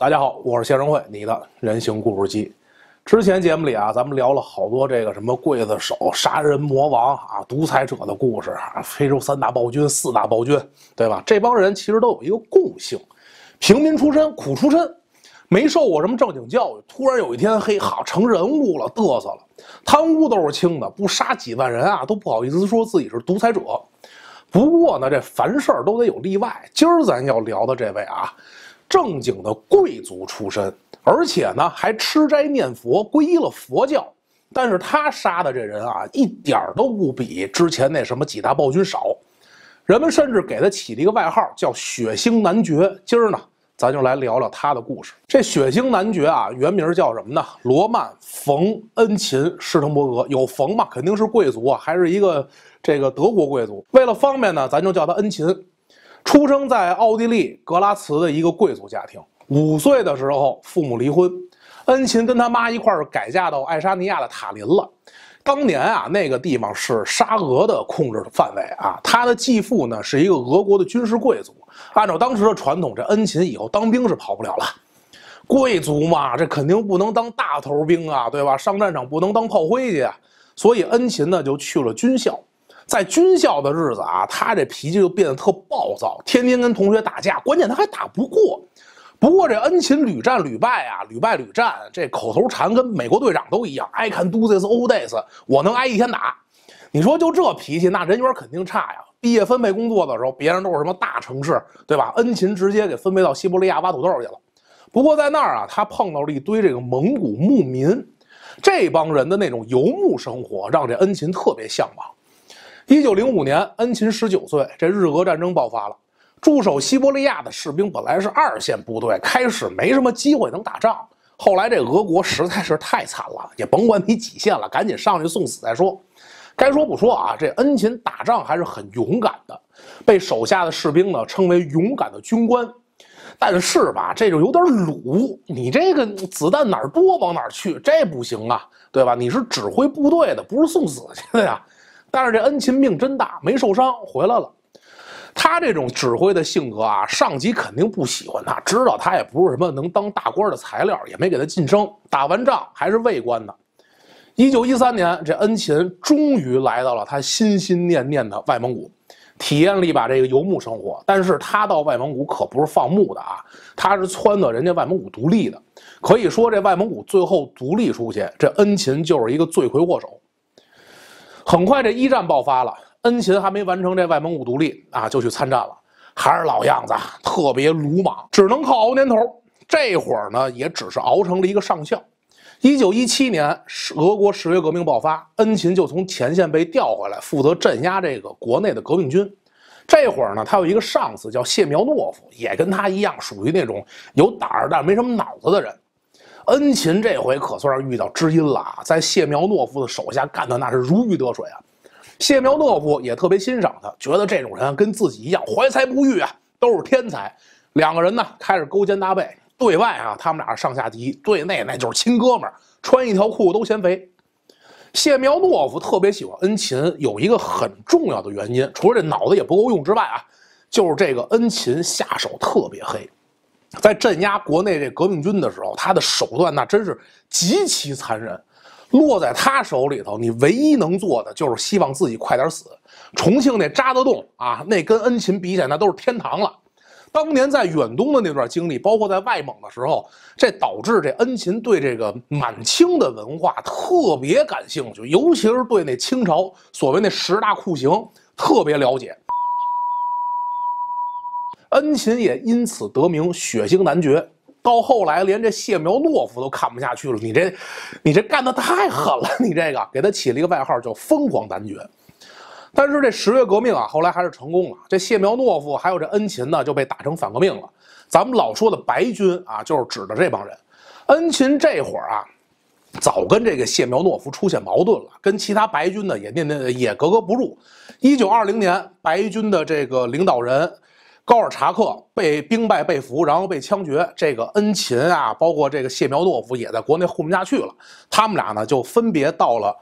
大家好，我是谢荣会，你的人形故事机。之前节目里啊，咱们聊了好多这个什么刽子手、杀人魔王啊、独裁者的故事，啊，非洲三大暴君、四大暴君，对吧？这帮人其实都有一个共性：平民出身，苦出身，没受过什么正经教育。突然有一天嘿，好成人物了，嘚瑟了，贪污都是轻的，不杀几万人啊都不好意思说自己是独裁者。不过呢，这凡事都得有例外。今儿咱要聊的这位啊。正经的贵族出身，而且呢还吃斋念佛，皈依了佛教。但是他杀的这人啊，一点儿都不比之前那什么几大暴君少。人们甚至给他起了一个外号，叫“血腥男爵”。今儿呢，咱就来聊聊他的故事。这“血腥男爵”啊，原名叫什么呢？罗曼·冯·恩琴·施滕伯格。有冯嘛，肯定是贵族啊，还是一个这个德国贵族。为了方便呢，咱就叫他恩琴。出生在奥地利格拉茨的一个贵族家庭，五岁的时候父母离婚，恩琴跟他妈一块儿改嫁到爱沙尼亚的塔林了。当年啊，那个地方是沙俄的控制的范围啊。他的继父呢是一个俄国的军事贵族，按照当时的传统，这恩琴以后当兵是跑不了了。贵族嘛，这肯定不能当大头兵啊，对吧？上战场不能当炮灰去啊。所以恩琴呢就去了军校。在军校的日子啊，他这脾气就变得特暴躁，天天跟同学打架，关键他还打不过。不过这恩勤屡战屡败啊，屡败屡战，这口头禅跟美国队长都一样，i can Do This All Day》。我能挨一天打，你说就这脾气，那人缘肯定差呀。毕业分配工作的时候，别人都是什么大城市，对吧？恩勤直接给分配到西伯利亚挖土豆去了。不过在那儿啊，他碰到了一堆这个蒙古牧民，这帮人的那种游牧生活，让这恩勤特别向往。一九零五年，恩琴十九岁，这日俄战争爆发了。驻守西伯利亚的士兵本来是二线部队，开始没什么机会能打仗。后来这俄国实在是太惨了，也甭管你几线了，赶紧上去送死再说。该说不说啊，这恩琴打仗还是很勇敢的，被手下的士兵呢称为勇敢的军官。但是吧，这就有点鲁，你这个子弹哪多往哪去，这不行啊，对吧？你是指挥部队的，不是送死去的呀。但是这恩勤命真大，没受伤，回来了。他这种指挥的性格啊，上级肯定不喜欢他，知道他也不是什么能当大官的材料，也没给他晋升。打完仗还是尉官呢。一九一三年，这恩勤终于来到了他心心念念的外蒙古，体验了一把这个游牧生活。但是他到外蒙古可不是放牧的啊，他是撺掇人家外蒙古独立的。可以说，这外蒙古最后独立出去，这恩勤就是一个罪魁祸首。很快，这一战爆发了。恩琴还没完成这外蒙古独立啊，就去参战了。还是老样子，特别鲁莽，只能靠熬年头。这会儿呢，也只是熬成了一个上校。一九一七年，俄国十月革命爆发，恩琴就从前线被调回来，负责镇压这个国内的革命军。这会儿呢，他有一个上司叫谢苗诺夫，也跟他一样，属于那种有胆儿但没什么脑子的人。恩琴这回可算是遇到知音了，在谢苗诺夫的手下干的那是如鱼得水啊。谢苗诺夫也特别欣赏他，觉得这种人跟自己一样怀才不遇啊，都是天才。两个人呢开始勾肩搭背，对外啊他们俩是上下级，对内那就是亲哥们，穿一条裤都嫌肥。谢苗诺夫特别喜欢恩琴，有一个很重要的原因，除了这脑子也不够用之外啊，就是这个恩琴下手特别黑。在镇压国内这革命军的时候，他的手段那真是极其残忍。落在他手里头，你唯一能做的就是希望自己快点死。重庆那渣滓洞啊，那跟恩勤比起来，那都是天堂了。当年在远东的那段经历，包括在外蒙的时候，这导致这恩勤对这个满清的文化特别感兴趣，尤其是对那清朝所谓那十大酷刑特别了解。恩琴也因此得名“血腥男爵”。到后来，连这谢苗诺夫都看不下去了，你这，你这干的太狠了！你这个给他起了一个外号叫“疯狂男爵”。但是这十月革命啊，后来还是成功了。这谢苗诺夫还有这恩琴呢，就被打成反革命了。咱们老说的白军啊，就是指的这帮人。恩琴这会儿啊，早跟这个谢苗诺夫出现矛盾了，跟其他白军呢也念念也格格不入。一九二零年，白军的这个领导人。高尔察克被兵败被俘，然后被枪决。这个恩琴啊，包括这个谢苗诺夫，也在国内混不下去了。他们俩呢，就分别到了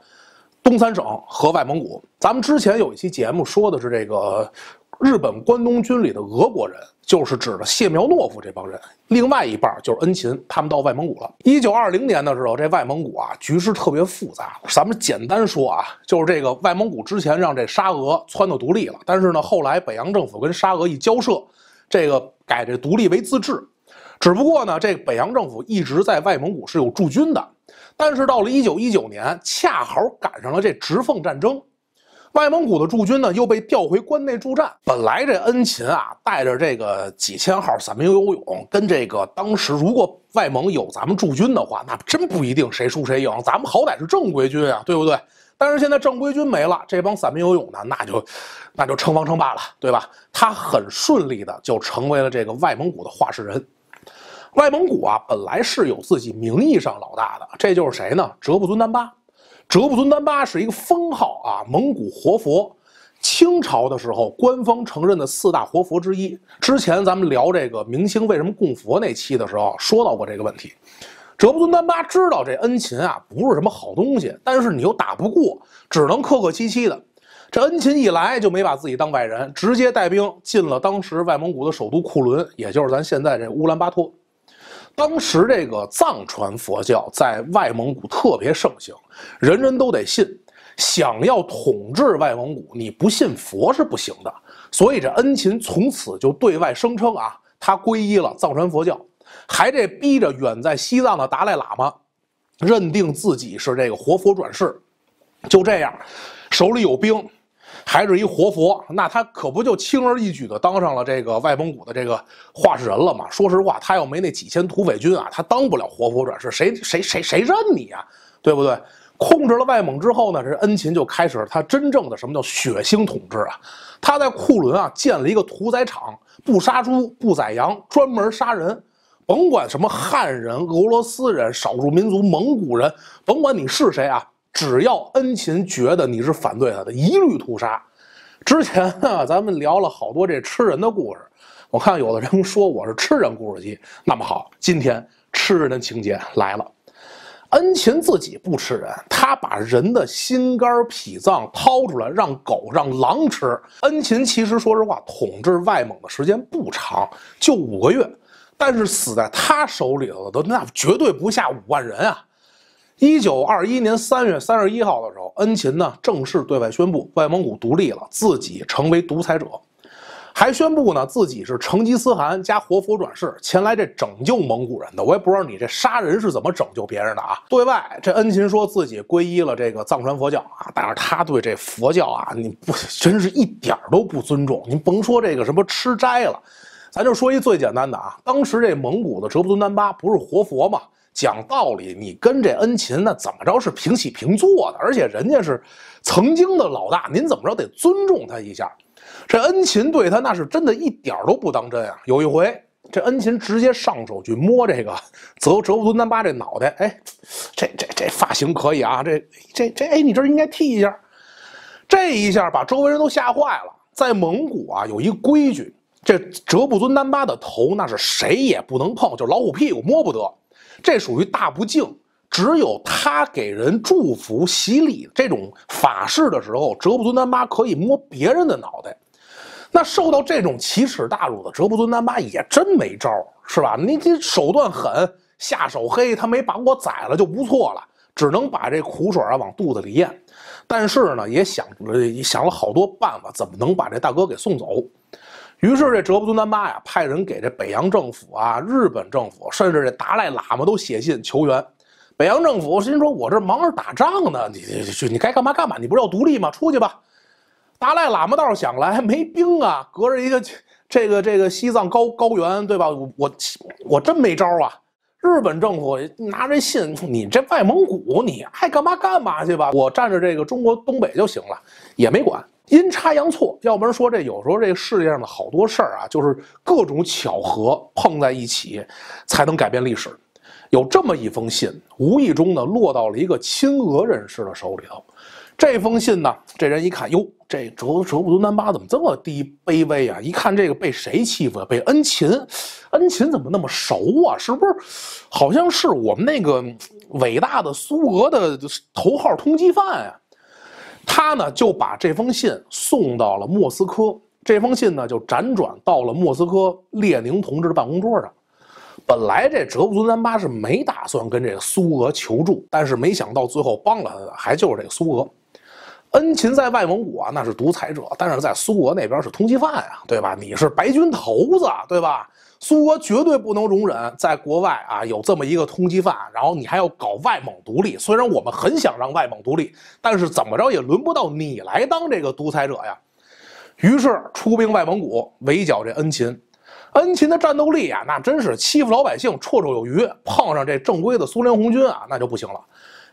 东三省和外蒙古。咱们之前有一期节目说的是这个。日本关东军里的俄国人，就是指的谢苗诺夫这帮人。另外一半就是恩勤，他们到外蒙古了。一九二零年的时候，这外蒙古啊，局势特别复杂。咱们简单说啊，就是这个外蒙古之前让这沙俄撺掇独立了，但是呢，后来北洋政府跟沙俄一交涉，这个改这独立为自治。只不过呢，这北洋政府一直在外蒙古是有驻军的。但是到了一九一九年，恰好赶上了这直奉战争。外蒙古的驻军呢，又被调回关内助战。本来这恩勤啊，带着这个几千号散兵游勇，跟这个当时如果外蒙有咱们驻军的话，那真不一定谁输谁赢。咱们好歹是正规军啊，对不对？但是现在正规军没了，这帮散兵游勇呢，那就那就称王称霸了，对吧？他很顺利的就成为了这个外蒙古的话事人。外蒙古啊，本来是有自己名义上老大的，这就是谁呢？哲布尊丹巴。哲布尊丹巴是一个封号啊，蒙古活佛，清朝的时候官方承认的四大活佛之一。之前咱们聊这个明星为什么供佛那期的时候，说到过这个问题。哲布尊丹巴知道这恩勤啊不是什么好东西，但是你又打不过，只能客客气气的。这恩勤一来就没把自己当外人，直接带兵进了当时外蒙古的首都库伦，也就是咱现在这乌兰巴托。当时这个藏传佛教在外蒙古特别盛行，人人都得信。想要统治外蒙古，你不信佛是不行的。所以这恩勤从此就对外声称啊，他皈依了藏传佛教，还这逼着远在西藏的达赖喇嘛认定自己是这个活佛转世。就这样，手里有兵。还是一活佛，那他可不就轻而易举的当上了这个外蒙古的这个话事人了吗？说实话，他要没那几千土匪军啊，他当不了活佛转世，谁谁谁谁认你啊，对不对？控制了外蒙之后呢，这恩勤就开始他真正的什么叫血腥统治啊！他在库伦啊建了一个屠宰场，不杀猪不宰羊，专门杀人，甭管什么汉人、俄罗斯人、少数民族、蒙古人，甭管你是谁啊！只要恩勤觉得你是反对他的一律屠杀。之前啊，咱们聊了好多这吃人的故事。我看有的人说我是吃人故事机，那么好，今天吃人的情节来了。恩勤自己不吃人，他把人的心肝脾脏掏出来让狗让狼吃。恩勤其实说实话，统治外蒙的时间不长，就五个月，但是死在他手里头的那绝对不下五万人啊。一九二一年三月三十一号的时候，恩勤呢正式对外宣布外蒙古独立了，自己成为独裁者，还宣布呢自己是成吉思汗加活佛转世，前来这拯救蒙古人的。我也不知道你这杀人是怎么拯救别人的啊？对外这恩勤说自己皈依了这个藏传佛教啊，但是他对这佛教啊，你不真是一点儿都不尊重。您甭说这个什么吃斋了，咱就说一最简单的啊，当时这蒙古的哲布尊丹巴不是活佛吗？讲道理，你跟这恩勤那怎么着是平起平坐的，而且人家是曾经的老大，您怎么着得尊重他一下。这恩勤对他那是真的一点儿都不当真啊！有一回，这恩勤直接上手去摸这个泽泽布尊丹巴这脑袋，哎，这这这发型可以啊，这这这哎，你这应该剃一下。这一下把周围人都吓坏了。在蒙古啊，有一规矩，这哲布尊丹巴的头那是谁也不能碰，就老虎屁股摸不得。这属于大不敬，只有他给人祝福、洗礼这种法事的时候，哲布尊丹巴可以摸别人的脑袋。那受到这种奇耻大辱的哲布尊丹巴也真没招，是吧？你这手段狠，下手黑，他没把我宰了就不错了，只能把这苦水啊往肚子里咽。但是呢，也想了想了好多办法，怎么能把这大哥给送走？于是这哲布尊丹巴呀，派人给这北洋政府啊、日本政府，甚至这达赖喇嘛都写信求援。北洋政府，心说，我这忙着打仗呢，你你去，你该干嘛干嘛，你不是要独立吗？出去吧。达赖喇嘛倒是想来，没兵啊，隔着一个这个这个西藏高高原，对吧？我我我真没招啊。日本政府拿着信，你这外蒙古，你爱干嘛干嘛去吧，我占着这个中国东北就行了，也没管。阴差阳错，要不然说这有时候这个世界上的好多事儿啊，就是各种巧合碰在一起，才能改变历史。有这么一封信，无意中呢落到了一个亲俄人士的手里头。这封信呢，这人一看，哟，这折折不敦丹巴怎么这么低卑微啊？一看这个被谁欺负呀？被恩琴，恩琴怎么那么熟啊？是不是？好像是我们那个伟大的苏俄的头号通缉犯呀？他呢就把这封信送到了莫斯科，这封信呢就辗转到了莫斯科列宁同志的办公桌上。本来这哲布尊丹巴是没打算跟这个苏俄求助，但是没想到最后帮了他的还就是这个苏俄。恩勤在外蒙古啊，那是独裁者，但是在苏俄那边是通缉犯啊，对吧？你是白军头子，对吧？苏俄绝对不能容忍在国外啊有这么一个通缉犯，然后你还要搞外蒙独立。虽然我们很想让外蒙独立，但是怎么着也轮不到你来当这个独裁者呀。于是出兵外蒙古围剿这恩勤，恩勤的战斗力啊，那真是欺负老百姓绰绰有余。碰上这正规的苏联红军啊，那就不行了。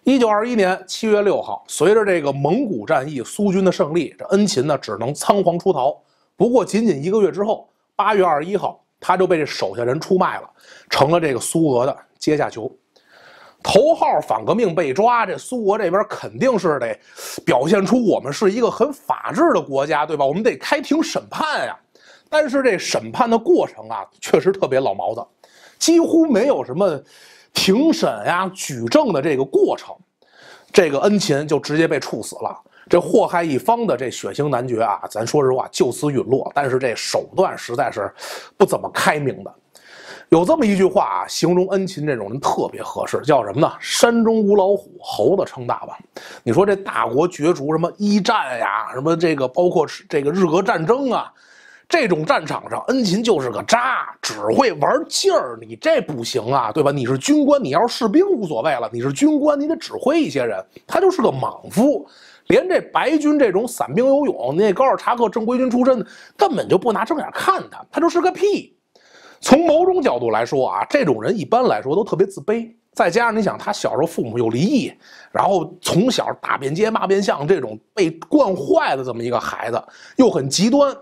一九二一年七月六号，随着这个蒙古战役苏军的胜利，这恩勤呢只能仓皇出逃。不过仅仅一个月之后，八月二十一号。他就被这手下人出卖了，成了这个苏俄的阶下囚，头号反革命被抓。这苏俄这边肯定是得表现出我们是一个很法治的国家，对吧？我们得开庭审判呀。但是这审判的过程啊，确实特别老毛子，几乎没有什么庭审呀、举证的这个过程。这个恩琴就直接被处死了。这祸害一方的这血腥男爵啊，咱说实话就此陨落。但是这手段实在是不怎么开明的。有这么一句话啊，形容恩勤这种人特别合适，叫什么呢？“山中无老虎，猴子称大王。”你说这大国角逐什么一战呀，什么这个包括这个日俄战争啊，这种战场上，恩勤就是个渣，只会玩劲儿。你这不行啊，对吧？你是军官，你要是士兵无所谓了，你是军官，你得指挥一些人。他就是个莽夫。连这白军这种散兵游勇，那高尔察克正规军出身，根本就不拿正眼看他，他就是个屁。从某种角度来说啊，这种人一般来说都特别自卑。再加上你想，他小时候父母又离异，然后从小打遍街骂遍巷，这种被惯坏的这么一个孩子，又很极端。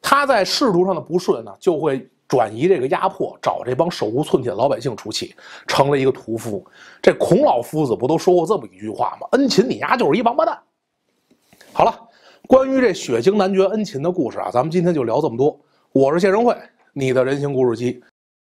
他在仕途上的不顺呢，就会转移这个压迫，找这帮手无寸铁的老百姓出气，成了一个屠夫。这孔老夫子不都说过这么一句话吗？恩勤，你丫就是一王八蛋。好了，关于这血腥男爵恩琴的故事啊，咱们今天就聊这么多。我是谢仁慧，你的人形故事机。